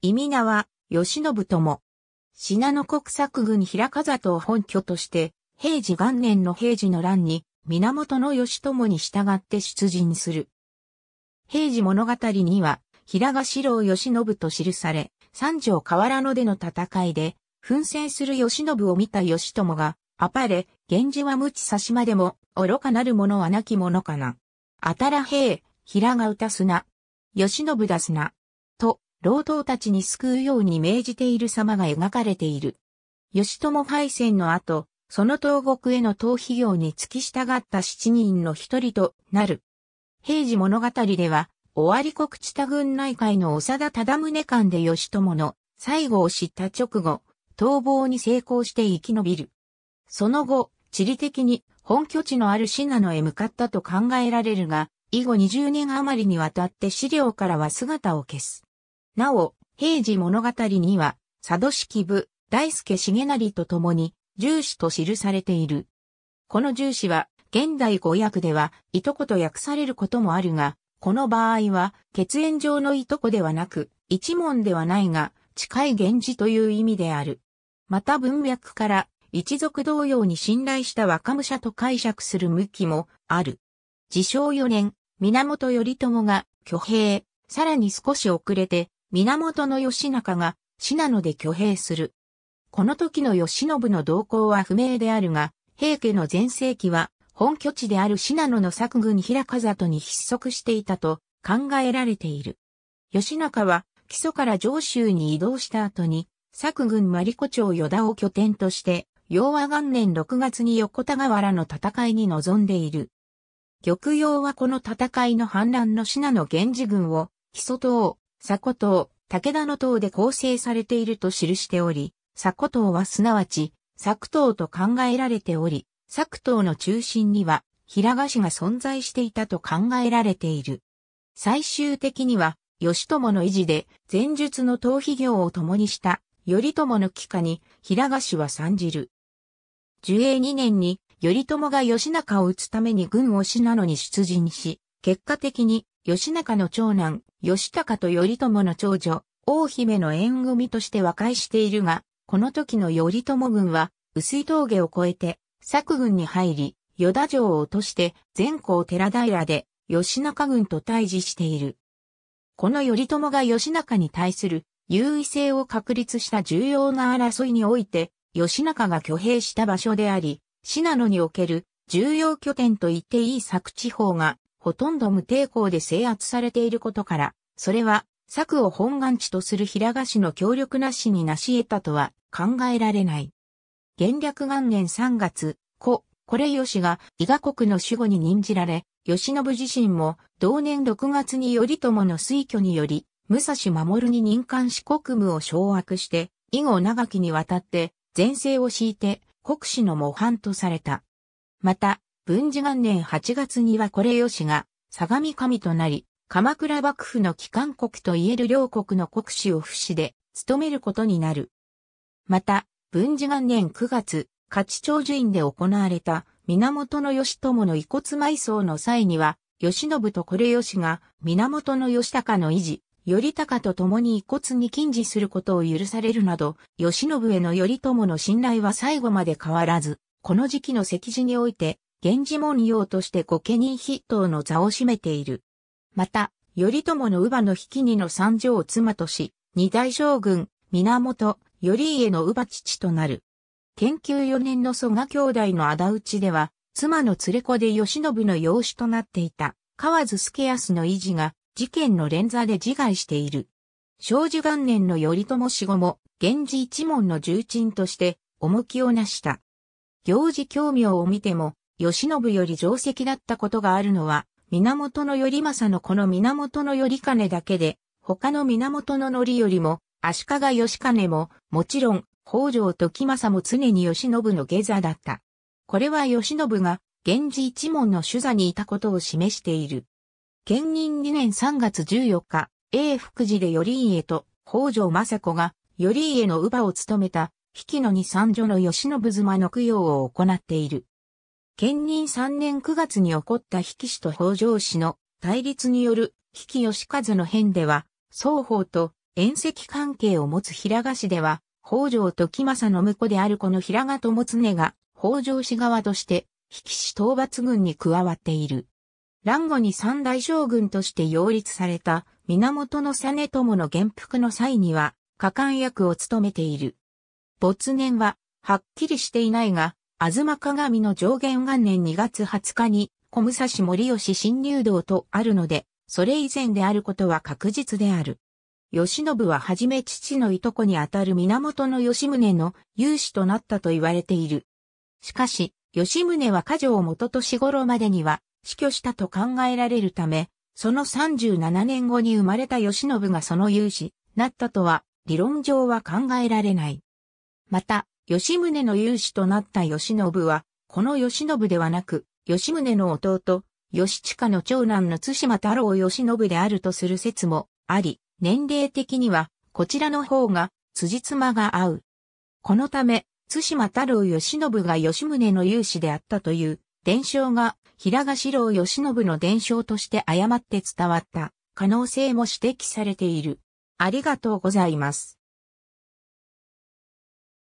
意味名は、吉信とも。信濃国策軍平風とを本拠として、平治元年の平治の乱に、源義朝に従って出陣する。平治物語には、平賀四郎義信と記され、三条河原野での戦いで、奮戦する義信を見た義朝が、あぱれ、源氏は無知差しまでも、愚かなる者はなき者かな。あたら平、平が歌すな。義信出すな。と、老頭たちに救うように命じている様が描かれている。吉友敗戦の後、その東国への逃避業に付き従った七人の一人となる。平時物語では、尾張国地多軍内会の長田忠宗間で吉友の最後を知った直後、逃亡に成功して生き延びる。その後、地理的に本拠地のある信濃へ向かったと考えられるが、以後20年余りにわたって資料からは姿を消す。なお、平治物語には、佐渡式部、大助重成と共に、重視と記されている。この重視は、現代語訳では、いとこと訳されることもあるが、この場合は、血縁上のいとこではなく、一門ではないが、近い源氏という意味である。また文脈から、一族同様に信頼した若武者と解釈する向きもある。自称四年、源頼朝が、挙兵、さらに少し遅れて、源義仲が信濃で挙兵する。この時の義信の動向は不明であるが、平家の前世紀は本拠地である信濃の作軍平賀里に必足していたと考えられている。義仲は基礎から上州に移動した後に、作軍マリコ町与田を拠点として、洋和元年6月に横田河原の戦いに臨んでいる。玉葉はこの戦いの反乱の信濃源氏軍を、基礎党、鎖古島、武田の島で構成されていると記しており、鎖古島はすなわち、古島と考えられており、古島の中心には、平賀氏が存在していたと考えられている。最終的には、義朝の維持で、前述の逃避業を共にした、頼朝の帰化に、平賀氏は参じる。寿永2年に、頼朝が義仲を討つために軍を信濃に出陣し、結果的に、義仲の長男、義高と頼朝の長女、王姫の縁組として和解しているが、この時の頼朝軍は、薄い峠を越えて、作軍に入り、与田城を落として、全校寺平で、義中軍と対峙している。この頼朝が義中に対する優位性を確立した重要な争いにおいて、義中が挙兵した場所であり、信濃における重要拠点と言っていい作地方がほとんど無抵抗で制圧されていることから、それは、策を本願地とする平賀氏の協力なしに成し得たとは考えられない。元略元年3月、故、これ吉が伊賀国の守護に任じられ、吉信自身も同年6月に頼朝の推挙により、武蔵守に任官し国務を掌握して、以後長きにわたって前世を敷いて国史の模範とされた。また、文治元年8月にはこれよしが相模神となり、鎌倉幕府の機関国といえる両国の国主を不死で務めることになる。また、文治元年9月、勝長寿院で行われた源義朝の遺骨埋葬の際には、義信とこれよしが源義高の維持、頼高と共に遺骨に禁止することを許されるなど、義信への頼朝の信頼は最後まで変わらず、この時期の石字において、源氏門用として御家人筆頭の座を占めている。また、頼朝の乳母の引きにの三女を妻とし、二大将軍、源、頼家の乳母父となる。研究4年の蘇我兄弟の仇討ちでは、妻の連れ子で義信の養子となっていた、河津助康の維持が、事件の連座で自害している。正寿元年の頼朝死後も、源氏一門の重鎮として、重きをなした。行事興味を見ても、吉信より定石だったことがあるのは、源頼政のこの源頼金だけで、他の源のりよりも、足利義金も、もちろん、北条時政も常に吉信の下座だった。これは吉信が、源氏一門の主座にいたことを示している。建任2年3月14日、永福寺で頼家と北条政子が、頼家の乳母を務めた、引きの二三女の吉信妻の供養を行っている。兼任3年9月に起こった引き氏と北条氏の対立による引き義和の変では、双方と遠赤関係を持つ平賀氏では、北条時政の婿であるこの平賀友常が北条氏側として引き氏討伐軍に加わっている。乱後に三大将軍として擁立された源実友の元服の際には、果敢役を務めている。没年は、はっきりしていないが、ま鏡の上限元年2月20日に、小武蔵森吉新入道とあるので、それ以前であることは確実である。吉信ははじめ父のいとこにあたる源吉宗の勇士となったと言われている。しかし、吉宗は家城元年頃までには死去したと考えられるため、その37年後に生まれた吉信がその勇士、なったとは理論上は考えられない。また、吉宗の勇士となった吉信は、この吉信ではなく、吉宗の弟、吉近の長男の津島太郎吉信であるとする説もあり、年齢的には、こちらの方が、辻褄が合う。このため、津島太郎吉信が吉宗の勇士であったという、伝承が、平賀四郎吉信の伝承として誤って伝わった、可能性も指摘されている。ありがとうございます。